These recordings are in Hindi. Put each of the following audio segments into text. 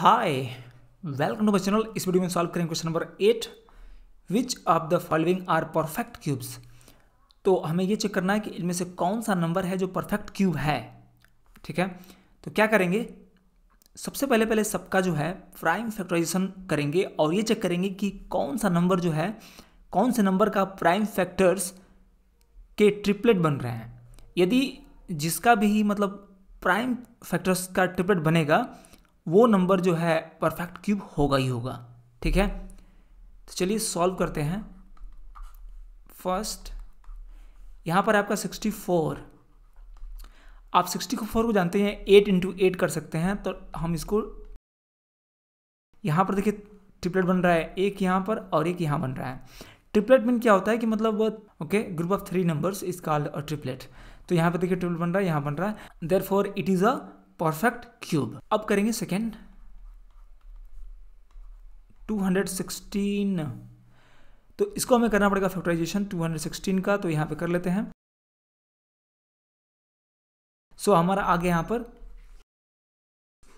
Hi welcome to my channel इस वीडियो में सॉल्व करेंगे question number eight which of the following are perfect cubes तो हमें ये चेक करना है कि इनमें से कौन सा नंबर है जो परफेक्ट क्यूब है ठीक है तो क्या करेंगे सबसे पहले पहले सबका जो है प्राइम फैक्टराइजेशन करेंगे और ये चेक करेंगे कि कौन सा नंबर जो है कौन से नंबर का प्राइम फैक्टर्स के ट्रिपलेट बन रहे हैं यदि जिसका भी मतलब प्राइम फैक्टर्स का ट्रिपलेट बनेगा वो नंबर जो है परफेक्ट क्यूब होगा ही होगा ठीक है तो चलिए सॉल्व करते हैं फर्स्ट यहाँ पर आपका सिक्सटी फोर आप सिक्सटी फोर को जानते हैं एट इंटू एट कर सकते हैं तो हम इसको यहाँ पर देखिए ट्रिपलेट बन रहा है एक यहाँ पर और एक यहाँ बन रहा है ट्रिपलेट मीन क्या होता है कि मतलब okay group of three numbers is called a triplet तो यहाँ पर देखिए ट्रिपलेट बन रहा है यहाँ बन रहा है therefore it is a perfect cube अब करेंगे सेकेंड 216 तो इसको हमें करना पड़ेगा फैक्टराइजेशन 216 का तो यहां पे कर लेते हैं सो so, हमारा आगे यहां पर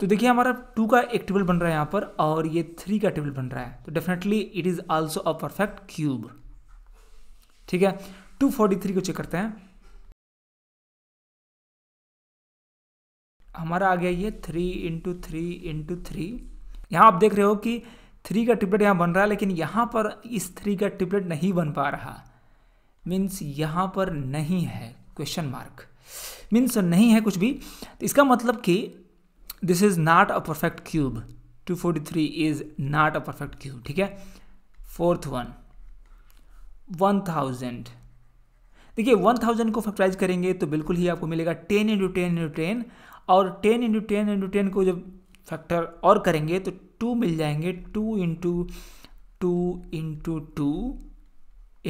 तो देखिए हमारा टू का एक टेबल बन रहा है यहां पर और ये थ्री का टेबल बन रहा है तो definitely it is also a perfect cube ठीक है 243 को चेक करते हैं हमारा आ गया ये three into three into three यहाँ आप देख रहे हो कि थ्री का ट्रिपलेट यहाँ बन रहा है लेकिन यहाँ पर इस थ्री का ट्रिपलेट नहीं बन पा रहा मीन्स यहाँ पर नहीं है क्वेश्चन मार्क मीन्स नहीं है कुछ भी इसका मतलब कि this is not a perfect cube 243 is not a perfect cube ठीक है फोर्थ वन वन थाउजेंड देखिए वन थाउजेंड को फैक्टराइज करेंगे तो बिल्कुल ही आपको मिलेगा ten into ten into ten और ten into ten into ten को जब फैक्टर और करेंगे तो टू मिल जाएंगे two into two into two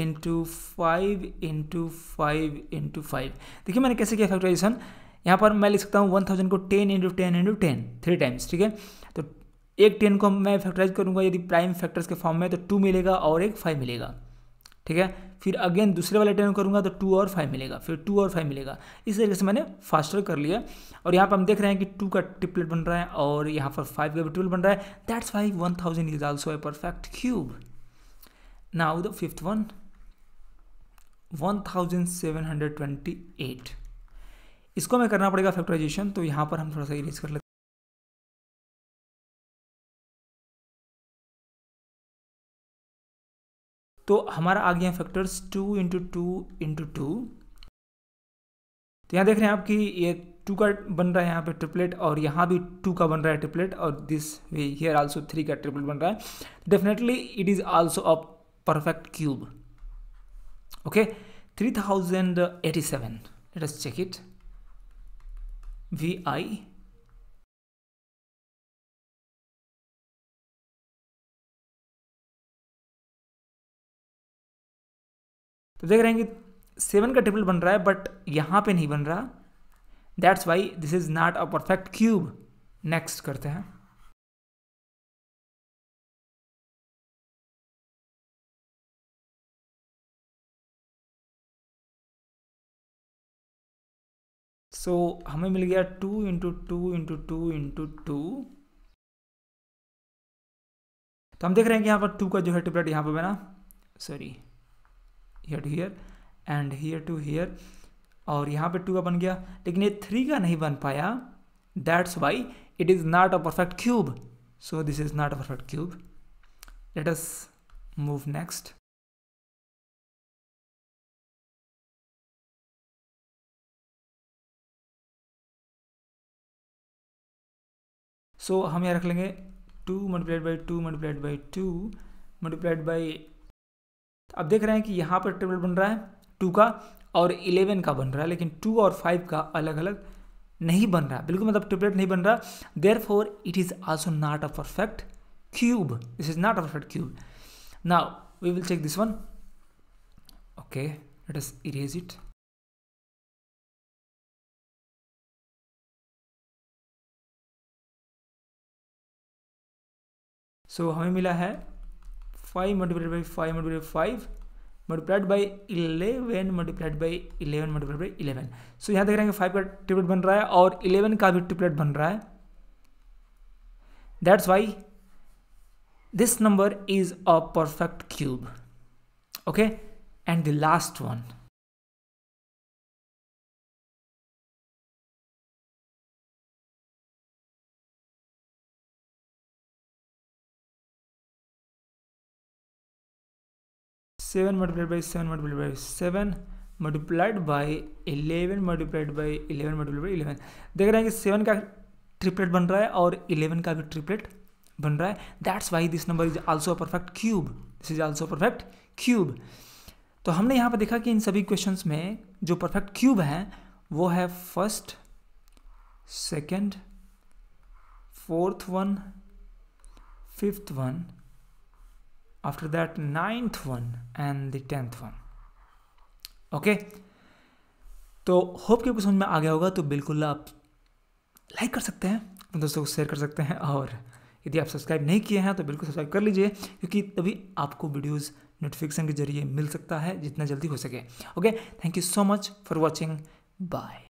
into five into five into five देखिए मैंने कैसे किया फैक्टराइजेशन यहाँ पर मैं लिख सकता हूँ वन थाउजेंड को ten into ten into ten three times ठीक है तो एक टेन को मैं फैक्टराइज करूँगा यदि प्राइम फैक्टर्स के फॉर्म में तो टू मिलेगा और एक फाइव मिलेगा ठीक है फिर अगेन दूसरे वाले टर्न करूंगा तो टू और फाइव मिलेगा फिर टू और फाइव मिलेगा इस तरीके से मैंने फास्टर कर लिया और यहाँ पर हम देख रहे हैं कि टू का ट्रिपलेट बन रहा है और यहाँ पर फाइव का भी ट्रिपल बन रहा है that's why one thousand is also a perfect cube now the fifth one one thousand seven hundred twenty eight इसको हमें करना पड़ेगा फैक्टराइजेशन तो यहाँ पर हम थोड़ा सा इरेज कर लेते हैं तो हमारा आ गया factors two into two into two तो यहाँ देख रहे हैं आप कि ये टू का बन रहा है यहाँ पे ट्रिपलेट और यहाँ भी टू का बन रहा है ट्रिपलेट और this way here also three का ट्रिपलेट बन रहा है definitely it is also a perfect cube okay three thousand eighty seven let us check it वी आई तो देख रहे हैं कि सेवन का ट्रिपल बन रहा है बट यहाँ पे नहीं बन रहा that's why this is not a perfect cube next करते हैं सो so, हमें मिल गया two into two into two into two तो हम देख रहे हैं कि यहाँ पर टू का जो है ट्रिपलेट यहाँ पर बना sorry here two here and here two here और यहाँ पे टू का बन गया लेकिन ये थ्री का नहीं बन पाया that's why it is not a perfect cube so this is not a perfect cube let us move next so हम यहाँ रख लेंगे two multiplied by two multiplied by two multiplied by तो देख रहे हैं कि यहाँ पर टेबल बन रहा है टू का और इलेवन का बन रहा है लेकिन टू और फाइव का अलग अलग नहीं बन रहा बिल्कुल मतलब ट्रिपलेट नहीं बन रहा therefore it is also not a perfect cube this is not a perfect cube now we will check this one okay let us erase it so हमें मिला है five multiplied by five multiplied five multiplied by eleven multiplied by eleven multiplied by eleven so यहाँ देख रहे हैं फाइव का ट्रिपलेट बन रहा है और इलेवन का भी ट्रिपलेट बन रहा है that's why this number is a perfect cube okay and the last one seven multiplied by seven multiplied by seven multiplied by eleven multiplied by eleven multiplied by eleven देख रहे हैं कि सेवन का ट्रिपलेट बन रहा है और इलेवन का भी ट्रिपलेट बन रहा है that's why this number is also perfect cube this is also perfect cube तो हमने यहाँ पर देखा कि इन सभी क्वेश्चन में जो परफेक्ट क्यूब हैं वो है first second fourth one fifth one after that ninth one and the tenth one okay okay? तो होप कि आपको समझ में आ गया होगा तो बिल्कुल आप लाइक कर सकते हैं अपने दोस्तों को शेयर कर सकते हैं और यदि आप सब्सक्राइब नहीं किए हैं तो बिल्कुल सब्सक्राइब कर लीजिए क्योंकि तभी आपको वीडियोज़ नोटिफिकेशन के जरिए मिल सकता है जितना जल्दी हो सके okay thank you so much for watching bye